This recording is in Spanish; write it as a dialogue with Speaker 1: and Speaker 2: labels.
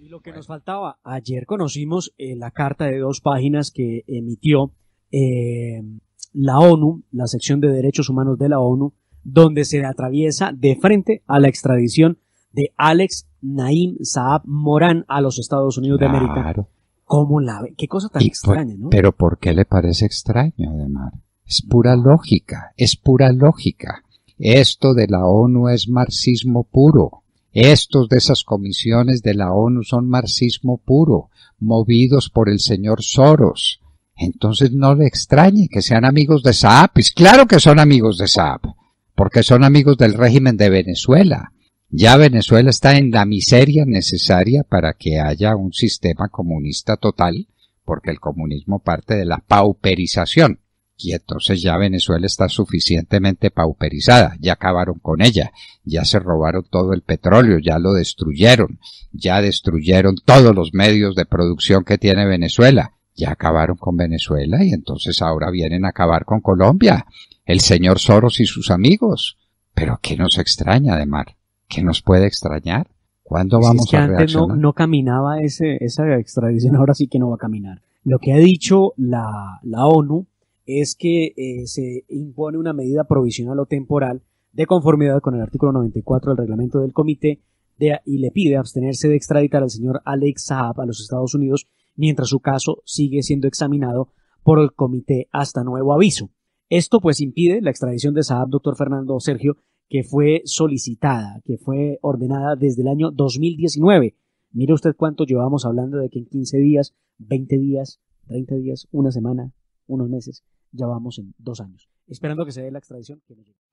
Speaker 1: Y lo que nos faltaba, ayer conocimos eh, la carta de dos páginas que emitió eh, la ONU, la sección de derechos humanos de la ONU, donde se atraviesa de frente a la extradición de Alex Naim Saab Morán a los Estados Unidos de América. ¿Cómo la Qué cosa tan pues, extraña, ¿no? Pero
Speaker 2: ¿por qué le parece extraño, además? Es pura lógica, es pura lógica. Esto de la ONU es marxismo puro. Estos de esas comisiones de la ONU son marxismo puro, movidos por el señor Soros. Entonces no le extrañe que sean amigos de Saab. Pues claro que son amigos de Saab, porque son amigos del régimen de Venezuela. Ya Venezuela está en la miseria necesaria para que haya un sistema comunista total, porque el comunismo parte de la pauperización y entonces ya Venezuela está suficientemente pauperizada, ya acabaron con ella, ya se robaron todo el petróleo, ya lo destruyeron, ya destruyeron todos los medios de producción que tiene Venezuela, ya acabaron con Venezuela y entonces ahora vienen a acabar con Colombia, el señor Soros y sus amigos. Pero ¿qué nos extraña de mar? ¿Qué nos puede extrañar? cuando vamos es que antes No,
Speaker 1: caminaba ese, esa extradición, ahora sí que no va a caminar. Lo que ha dicho la ONU es que eh, se impone una medida provisional o temporal de conformidad con el artículo 94 del reglamento del comité y le pide abstenerse de extraditar al señor Alex Saab a los Estados Unidos mientras su caso sigue siendo examinado por el comité hasta nuevo aviso. Esto pues impide la extradición de Saab, doctor Fernando Sergio, que fue solicitada, que fue ordenada desde el año 2019. Mire usted cuánto llevamos hablando de que en 15 días, 20 días, 30 días, una semana, unos meses, ya vamos en dos años, esperando que se dé la extradición que nos